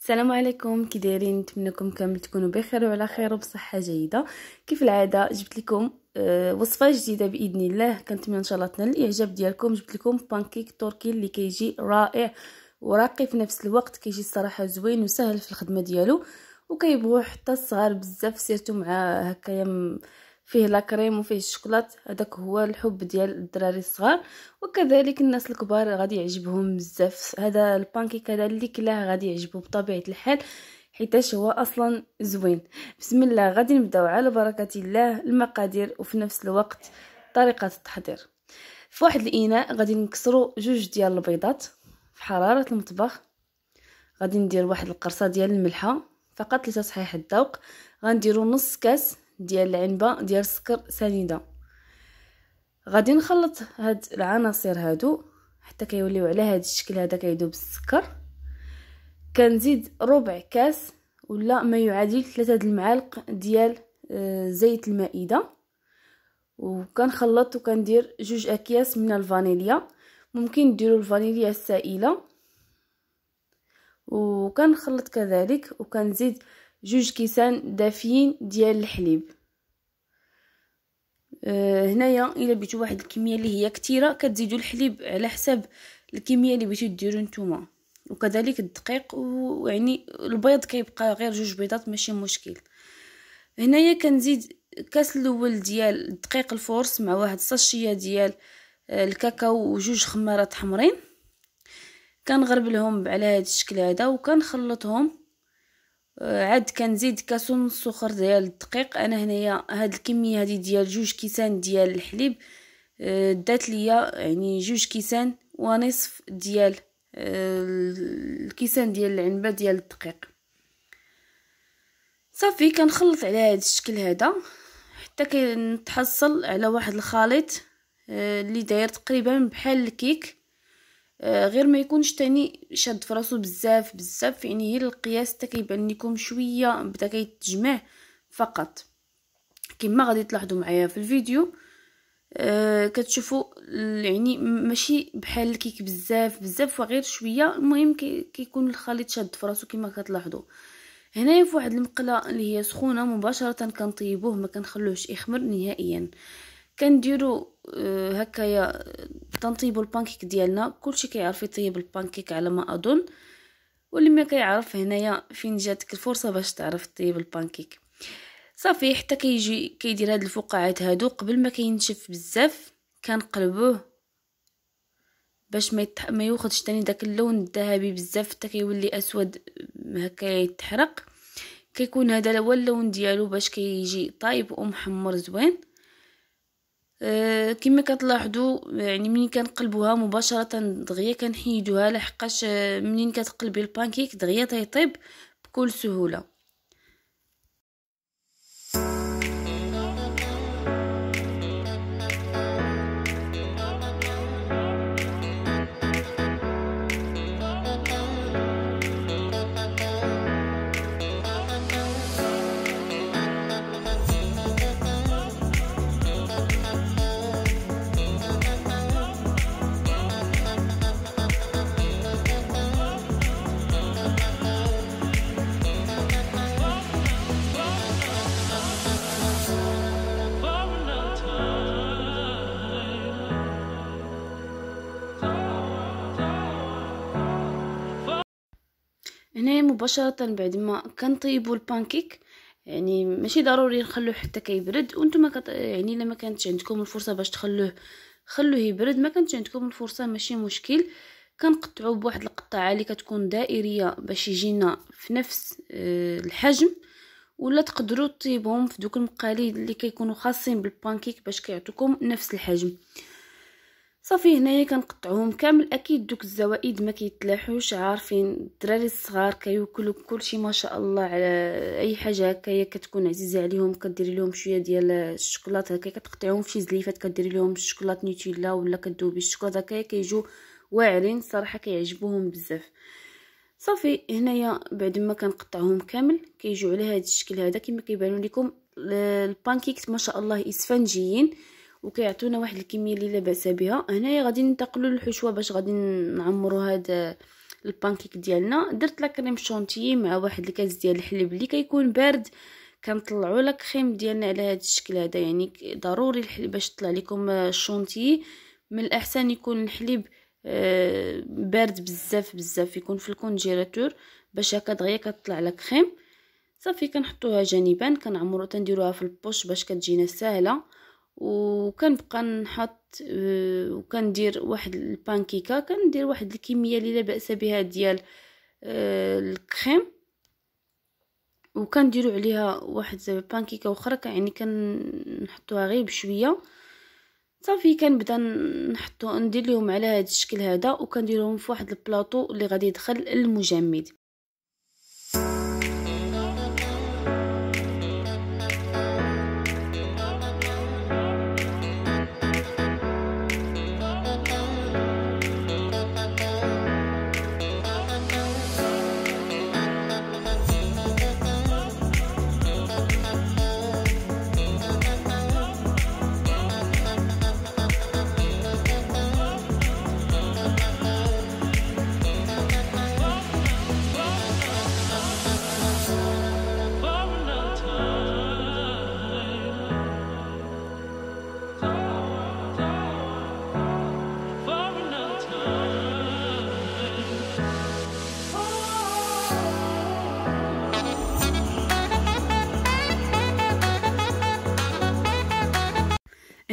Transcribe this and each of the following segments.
السلام عليكم كي دايرين نتمنىكم كامل تكونوا بخير وعلى خير وبصحه جيده كيف العاده جبت لكم آه، وصفه جديده باذن الله كنتمنى ان شاء الله تنال الاعجاب ديالكم جبت لكم بانكيك تركي اللي كيجي رائع وراقي في نفس الوقت كيجي الصراحه زوين وسهل في الخدمه ديالو وكيبغوا حتى الصغار بزاف سيرتو مع هكايا فيه لاكريم وفيه الشوكولات هذاك هو الحب ديال الدراري الصغار وكذلك الناس الكبار غادي يعجبهم بزاف هذا البانكيك هذا اللي كلاه غادي يعجبو بطبيعه الحال حيتاش هو اصلا زوين بسم الله غادي نبداو على بركه الله المقادير وفي نفس الوقت طريقه التحضير في واحد الاناء غادي نكسرو جوج ديال البيضات في حراره المطبخ غادي ندير واحد القرصه ديال الملحه فقط لتصحيح الذوق غنديرو نص كاس ديال العنبه ديال السكر سنيده غادي نخلط هاد العناصر هادو حتى كيوليو على هاد الشكل هذا كيذوب السكر كنزيد ربع كاس ولا ما يعادل ثلاثة د المعالق ديال آه، زيت المائده وكنخلط وكندير جوج اكياس من الفانيليا ممكن ديروا الفانيليا السائله وكنخلط كذلك وكنزيد جوج كيسان دافيين ديال الحليب أه هنايا الا بيتو واحد الكميه اللي هي كثيره كتزيدوا الحليب على حساب الكميه اللي بغيتو ديروا نتوما وكذلك الدقيق ويعني البيض كيبقى غير جوج بيضات ماشي مشكل هنايا كنزيد كاس الاول ديال الدقيق الفورس مع واحد صاشيه ديال آه، الكاكاو وجوج خمارات حمرين كنغربلهم على هذا الشكل هذا وكنخلطهم آه، عاد كنزيد كاسون السكر ديال الدقيق انا هنايا هاد الكميه هادي ديال جوج كيسان ديال الحليب آه، دات ليا يعني جوج كيسان ونصف ديال آه، الكيسان ديال العنبه ديال الدقيق صافي كنخلط على هاد الشكل هذا حتى كنتحصل على واحد الخليط اللي داير تقريبا بحال الكيك آه، غير ما يكونش تاني شاد فراسو بزاف بزاف يعني هي القياس حتى كيبان لكم شويه بدا كيتجمع فقط كما غادي تلاحظوا معايا في الفيديو آه كتشوفوا يعني ماشي بحال الكيك بزاف بزاف وغير شويه المهم كيكون كي الخليط شاد فراسو كما كتلاحظوا هنايا في واحد المقله اللي هي سخونه مباشره كنطيبوه ما كنخلوهش يخمر نهائيا كنديرو آه، هكايا تنطيبو البانكيك ديالنا كلشي كيعرف يطيب البانكيك على ما اظن واللي ما كيعرف هنايا فين جاتك الفرصه باش تعرف طيب البانكيك صافي حتى كيجي كيدير هاد الفقاعات هادو قبل ما كينشف بزاف كنقلبوه باش ما يتح... ما ياخذش تاني داك اللون الذهبي بزاف حتى كيولي اسود هكا يتحرق كيكون هذا هو اللون ديالو باش كيجي طايب ومحمر زوين آه، كما كتلاحظوا يعني منين كنقلبوها مباشره دغيا كنحيدوها لحقاش آه، منين كتقلبي البانكيك دغيا تيطيب بكل سهوله مباشرة بعد ما كنطيبو البانكيك يعني ماشي ضروري نخلوه حتى كيبرد وانتم كت... يعني لما كانت عندكم الفرصه باش تخلوه خلوه يبرد ما كانت عندكم الفرصه ماشي مشكل كنقطعو بواحد القطعه اللي كتكون دائريه باش يجينا في نفس آه، الحجم ولا تقدروا طيبهم في دوك المقاليد اللي كيكونوا خاصين بالبانكيك باش كيعطوكم نفس الحجم صافي هنايا كنقطعوهم كامل اكيد دوك الزوائد ما كيتلاحوش عارفين الدراري الصغار كياكلوا كلشي ما شاء الله على اي حاجه هكايا كتكون عزيزه عليهم كديري لهم شويه ديال الشوكولاته هكايا كتقطعيهم شي زليفات كديري لهم الشوكولاط نيوتيلا ولا كدوبي الشوكولاته هكايا كيجوا واعرين الصراحه كيعجبوهم بزاف صافي هنايا بعد ما كنقطعهم كامل كيجيو على هذا الشكل هذا كما كيبانوا لكم البانكيكس ما شاء الله اسفنجيين وكيعطيونا واحد الكميه اللي لاباس بها هنايا غادي ننتقلوا للحشوه باش غادي نعمروا هذا البانكيك ديالنا درت لا كريم شونتيي مع واحد الكاس ديال الحليب اللي كيكون بارد كنطلعوا لا كريم ديالنا على هذا الشكل هذا يعني ضروري الحليب باش طلع لكم الشونتي من الاحسن يكون الحليب آه، بارد بزاف بزاف يكون في الكونجيلاتور باش هكا دغيا كطلع لا كريم صافي كنحطوها جانبا كنعمرو تنديروها في البوش باش كتجينا ساهله وكنبقى نحط آه، وكندير واحد البانكيكا كندير واحد الكميه اللي لا باس بها ديال آه، الكريم وكنديروا عليها واحد البانكيكا اخرى يعني كنحطوها غير بشويه صافي كنبدا نحطو ندير لهم على هذا الشكل هذا وكنديرهم في واحد البلاطو اللي غادي يدخل المجمد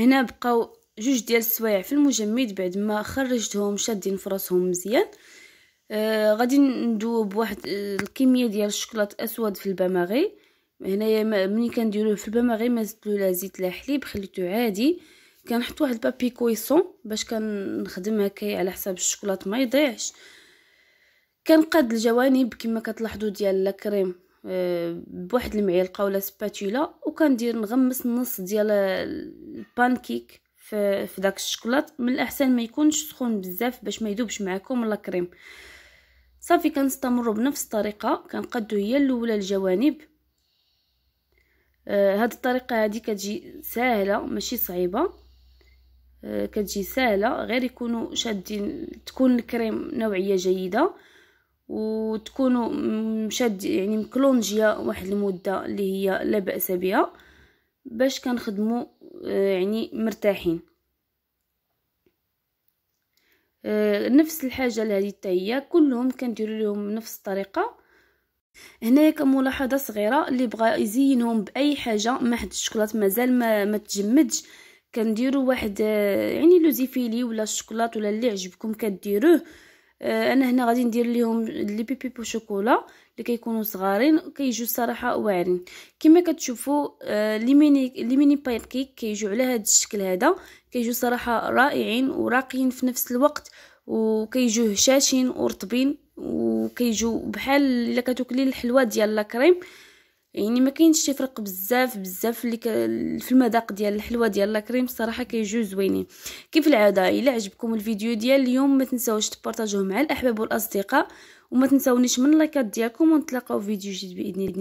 هنا بقاو جوج ديال السوايع في المجمد بعد ما خرجتهم شادين فراسهم مزيان آه غادي ندوب واحد آه، الكميه ديال الشكلاط اسود في الباماغي هنايا ملي كنديروه في الباماغي ما زدت لا زيت لا حليب خليته عادي كنحط واحد البابي كويسون باش كنخدم هكايا على حساب الشكلاط ما يضيعش كنقاد الجوانب كما كتلاحظوا ديال لا كريم آه، بواحد المعلقه ولا سباتولا وكندير نغمس النص ديال البانكيك في في داك الشكلاط من الاحسن ما يكونش سخون بزاف باش ما يذوبش معكم لا كريم صافي كنستمروا بنفس الطريقه كنقدو هي الاولى الجوانب آه هاد الطريقه هادي كتجي ساهله ماشي صعيبه آه كتجي ساهله غير يكونوا شادين تكون الكريم نوعيه جيده وتكونوا مشد يعني مكلونجيه واحد المده اللي هي لا باس بها باش كنخدموا آه، يعني مرتاحين آه، نفس الحاجه لهذه حتى هي كلهم كنديروا لهم نفس الطريقه هنايا كملاحظه صغيره اللي بغى يزينهم باي حاجه ما حد الشوكولات مازال ما, ما تجمدش كنديروا واحد آه، يعني لوزيفيلي ولا الشوكولات ولا اللي عجبكم كديروه آه، انا هنا غادي ندير ليهم لي بيبي بو شوكولا اللي كيكونوا صغارين كيجيو الصراحه واعرين كما كتشوفوا آه، لي ميني لي ميني كيك كيجيو على هذا الشكل هذا كيجيو صراحه رائعين وراقيين في نفس الوقت وكيجيو هشاشين ورطبين وكيجيو بحال الا كتاكلي الحلوى ديال لا كريم يعني ما كاينش شي فرق بزاف بزاف اللي في المذاق ديال الحلوى ديال لا كريم الصراحه كيجيو زوينين كيف العاده الا عجبكم الفيديو ديال اليوم ما تنساوش تبارطاجوه مع الاحباب والاصدقاء وما تنساونيش من لايكات ديالكم ونتلاقاو في فيديو جديد باذن الله